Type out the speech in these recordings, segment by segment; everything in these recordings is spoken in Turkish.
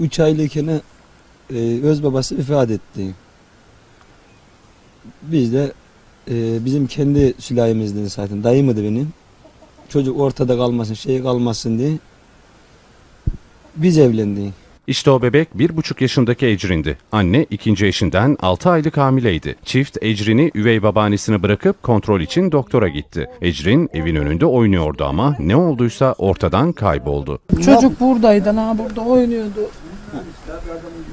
3 aylıkken e, öz babası ifade etti. Biz de e, bizim kendi sülalemizden zaten dayı mıydı benim. Çocuk ortada kalmasın, şey kalmasın diye biz evlendik. İşte o bebek bir buçuk yaşındaki Ecrin'di. Anne ikinci eşinden altı aylık hamileydi. Çift Ecrin'i üvey babaannesini bırakıp kontrol için doktora gitti. Ecrin evin önünde oynuyordu ama ne olduysa ortadan kayboldu. Çocuk buradaydı, ha burada oynuyordu.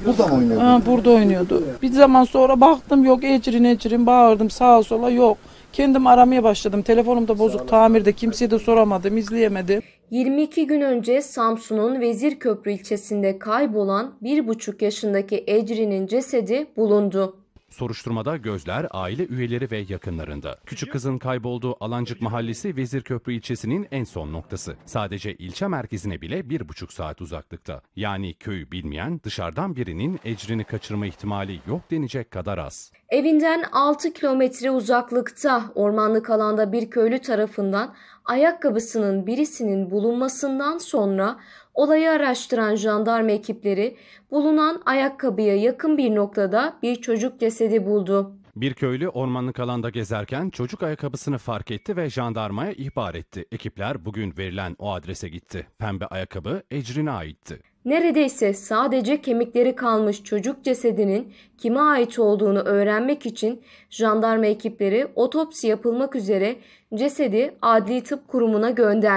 Burada mı oynuyordu? Ha, burada oynuyordu. Bir zaman sonra baktım yok ecrin ecrin bağırdım sağa sola yok. Kendim aramaya başladım. Telefonum da bozuk tamirde. Kimseye de soramadım, izleyemedim. 22 gün önce Samsun'un Vezirköprü ilçesinde kaybolan 1,5 yaşındaki Ecrin'in cesedi bulundu. Soruşturmada gözler aile üyeleri ve yakınlarında. Küçük kızın kaybolduğu Alancık Mahallesi Vezirköprü ilçesinin en son noktası. Sadece ilçe merkezine bile bir buçuk saat uzaklıkta. Yani köyü bilmeyen dışarıdan birinin ecrini kaçırma ihtimali yok denecek kadar az. Evinden 6 kilometre uzaklıkta ormanlık alanda bir köylü tarafından ayakkabısının birisinin bulunmasından sonra olayı araştıran jandarma ekipleri bulunan ayakkabıya yakın bir noktada bir çocuk cesedi buldu. Bir köylü ormanlık alanda gezerken çocuk ayakkabısını fark etti ve jandarmaya ihbar etti. Ekipler bugün verilen o adrese gitti. Pembe ayakkabı Ecrin'e aitti. Neredeyse sadece kemikleri kalmış çocuk cesedinin kime ait olduğunu öğrenmek için jandarma ekipleri otopsi yapılmak üzere cesedi Adli Tıp Kurumu'na gönderdi.